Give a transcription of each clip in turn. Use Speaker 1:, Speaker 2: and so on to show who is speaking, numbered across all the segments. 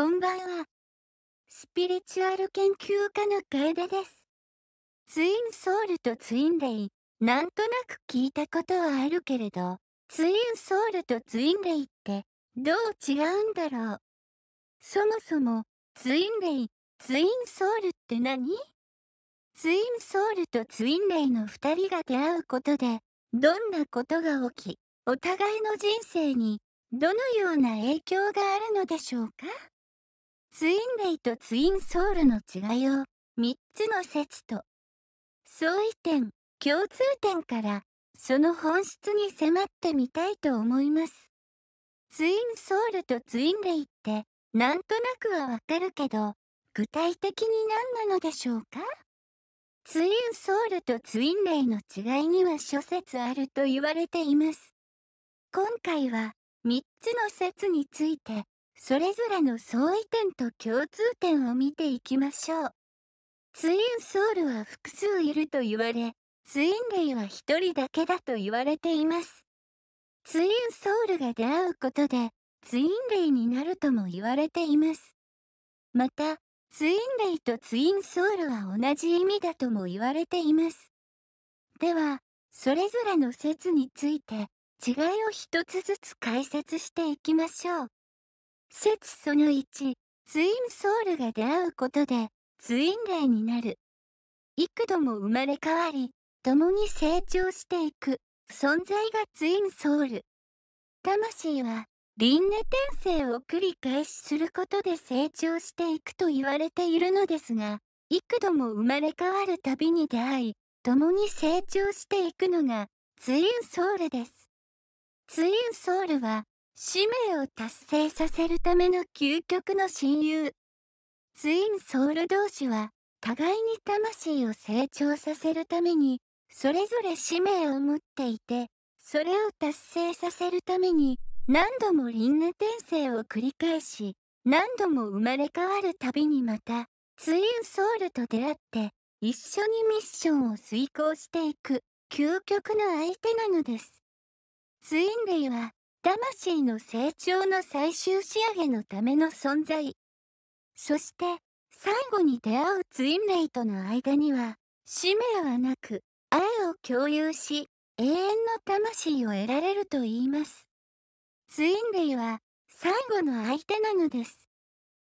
Speaker 1: こんばんは。スピリチュアル研究家の楓です。ツインソウルとツインレイ、なんとなく聞いたことはあるけれど、ツインソウルとツインレイってどう違うんだろう。そもそも、ツインレイ、ツインソウルって何ツインソウルとツインレイの2人が出会うことで、どんなことが起き、お互いの人生にどのような影響があるのでしょうかツインレイとツインソウルの違いを3つの説と相違点共通点からその本質に迫ってみたいと思いますツインソウルとツインレイってなんとなくはわかるけど具体的に何なのでしょうかツインソウルとツインレイの違いには諸説あると言われています今回は3つの説についてそれぞれの相違点と共通点を見ていきましょう。ツインソウルは複数いると言われ、ツイン類は一人だけだと言われています。ツインソウルが出会うことで、ツイン類になるとも言われています。また、ツイン類とツインソウルは同じ意味だとも言われています。では、それぞれの説について違いを一つずつ解説していきましょう。説その1、ツインソウルが出会うことで、ツイン霊になる。幾度も生まれ変わり、共に成長していく、存在がツインソウル。魂は、輪廻転生を繰り返しすることで成長していくと言われているのですが、幾度も生まれ変わるたびに出会い、共に成長していくのが、ツインソウルです。ツインソウルは、使命を達成させるための究極の親友ツインソウル同士は互いに魂を成長させるためにそれぞれ使命を持っていてそれを達成させるために何度も輪廻転生を繰り返し何度も生まれ変わるたびにまたツインソウルと出会って一緒にミッションを遂行していく究極の相手なのですツインレイは魂の成長の最終仕上げのための存在。そして、最後に出会うツインレイとの間には、使命はなく、愛を共有し、永遠の魂を得られると言います。ツインレイは、最後の相手なのです。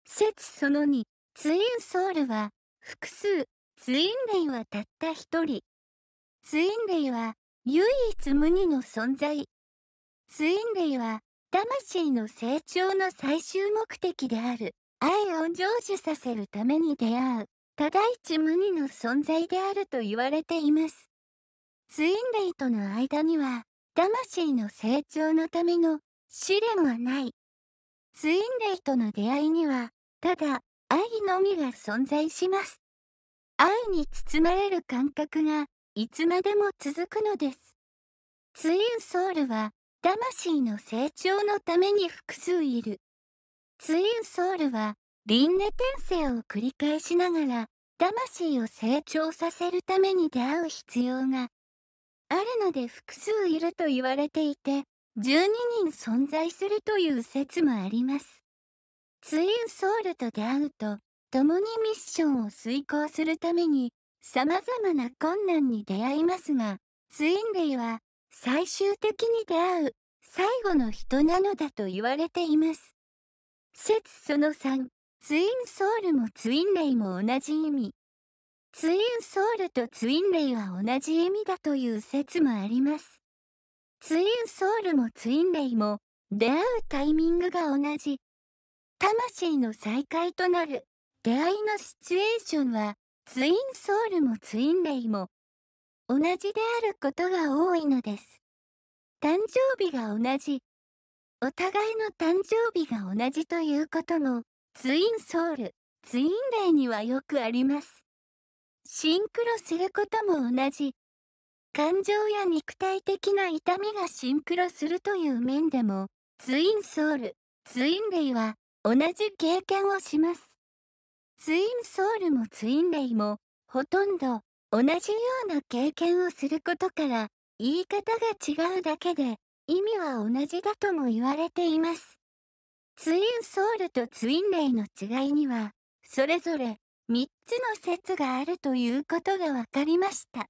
Speaker 1: 説その2、ツインソウルは、複数、ツインレイはたった一人。ツインレイは、唯一無二の存在。ツインレイは魂の成長の最終目的である愛を成就させるために出会うただ一無二の存在であると言われていますツインレイとの間には魂の成長のための試練はないツインレイとの出会いにはただ愛のみが存在します愛に包まれる感覚がいつまでも続くのですツインソウルは魂の成長のために複数いる。ツインソウルは、輪廻転生を繰り返しながら、魂を成長させるために出会う必要があるので複数いると言われていて、12人存在するという説もあります。ツインソウルと出会うと、共にミッションを遂行するために、様々な困難に出会いますが、ツインレイは、最終的に出会う最後の人なのだと言われています。説その3、ツインソウルもツインレイも同じ意味。ツインソウルとツインレイは同じ意味だという説もあります。ツインソウルもツインレイも出会うタイミングが同じ。魂の再会となる出会いのシチュエーションはツインソウルもツインレイも同じであることが多いのです。誕生日が同じ。お互いの誕生日が同じということも、ツインソウル、ツインレイにはよくあります。シンクロすることも同じ。感情や肉体的な痛みがシンクロするという面でも、ツインソウル、ツインレイは同じ経験をします。ツインソウルもツインレイも、ほとんど同じような経験をすることから言い方が違うだけで意味は同じだとも言われています。ツインソウルとツインレイの違いにはそれぞれ3つの説があるということが分かりました。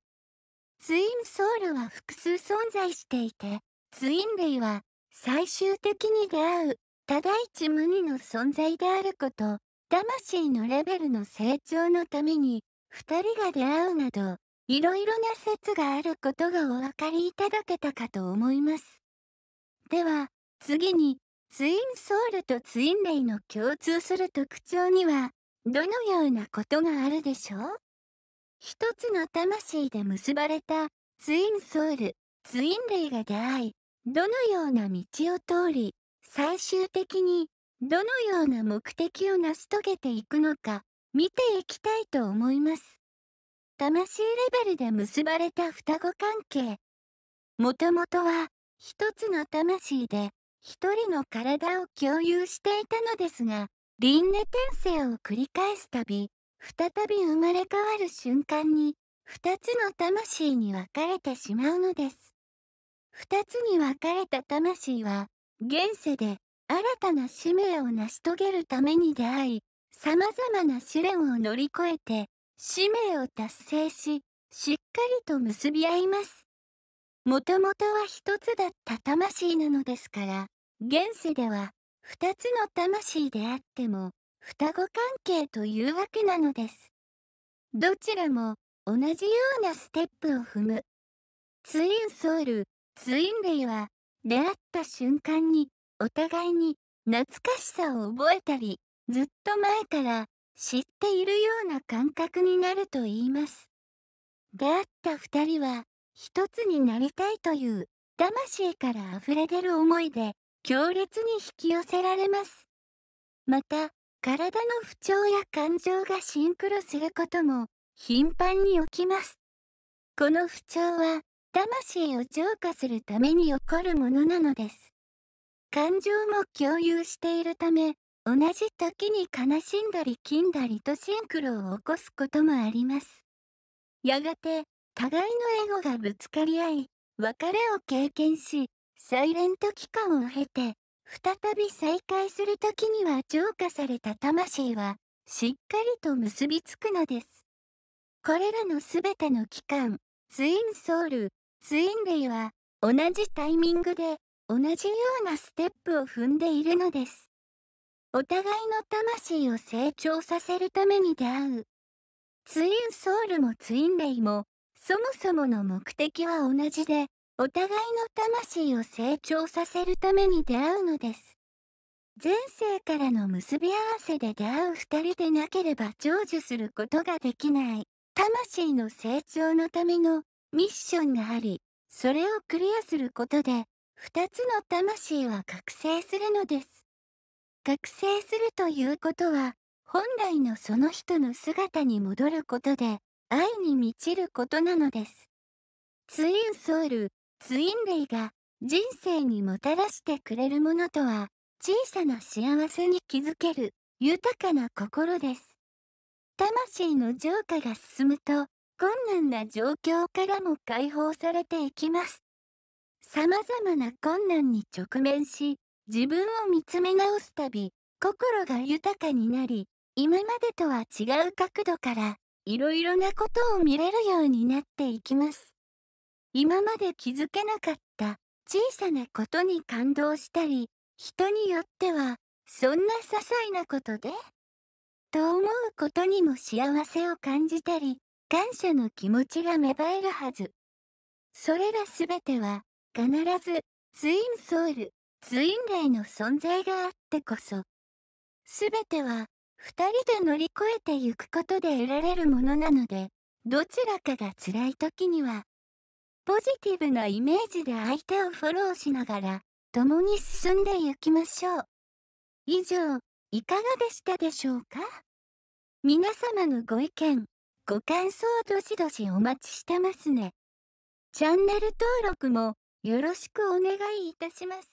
Speaker 1: ツインソウルは複数存在していてツインレイは最終的に出会うただ一無二の存在であること魂のレベルの成長のために二人が出会うなど、いろいろな説があることがお分かりいただけたかと思います。では、次に、ツインソウルとツインレイの共通する特徴には、どのようなことがあるでしょう一つの魂で結ばれたツインソウル、ツインレイが出会い、どのような道を通り、最終的にどのような目的を成し遂げていくのか、見ていきたいと思います。魂レベルで結ばれた双子関係。もともとは、一つの魂で、一人の体を共有していたのですが、輪廻転生を繰り返すたび、再び生まれ変わる瞬間に、二つの魂に分かれてしまうのです。二つに分かれた魂は、現世で新たな使命を成し遂げるために出会い、さまざまな試練を乗り越えて使命を達成ししっかりと結び合いますもともとは一つだった魂なのですから現世では二つの魂であっても双子関係というわけなのですどちらも同じようなステップを踏むツインソウルツインレイは出会った瞬間にお互いに懐かしさを覚えたりずっと前から知っているような感覚になると言います出会った2人は一つになりたいという魂から溢れ出る思いで強烈に引き寄せられますまた体の不調や感情がシンクロすることも頻繁に起きますこの不調は魂を浄化するために起こるものなのです感情も共有しているため同じ時に悲しんだり金んだりとシンクロを起こすこともあります。やがて、互いのエゴがぶつかり合い、別れを経験し、サイレント期間を経て、再び再会する時には浄化された魂は、しっかりと結びつくのです。これらのすべての期間、ツインソウル、ツインレイは、同じタイミングで、同じようなステップを踏んでいるのです。お互いの魂を成長させるために出会う。ツインソウルもツインレイも、そもそもの目的は同じで、お互いの魂を成長させるために出会うのです。前世からの結び合わせで出会う二人でなければ成就することができない、魂の成長のためのミッションがあり、それをクリアすることで、二つの魂は覚醒するのです。覚醒するということは本来のその人の姿に戻ることで愛に満ちることなのですツインソウルツインレイが人生にもたらしてくれるものとは小さな幸せに気づける豊かな心です魂の浄化が進むと困難な状況からも解放されていきます様々な困難に直面し自分を見つめ直すたび、心が豊かになり、今までとは違う角度から、いろいろなことを見れるようになっていきます。今まで気づけなかった小さなことに感動したり、人によっては、そんな些細なことでと思うことにも幸せを感じたり、感謝の気持ちが芽生えるはず。それらすべては、必ず、ツインソウル、ツインレイの存在があってこそ、すべては二人で乗り越えてゆくことで得られるものなので、どちらかが辛い時には、ポジティブなイメージで相手をフォローしながら、共に進んでゆきましょう。以上、いかがでしたでしょうか皆様のご意見、ご感想どしどしお待ちしてますね。チャンネル登録もよろしくお願いいたします。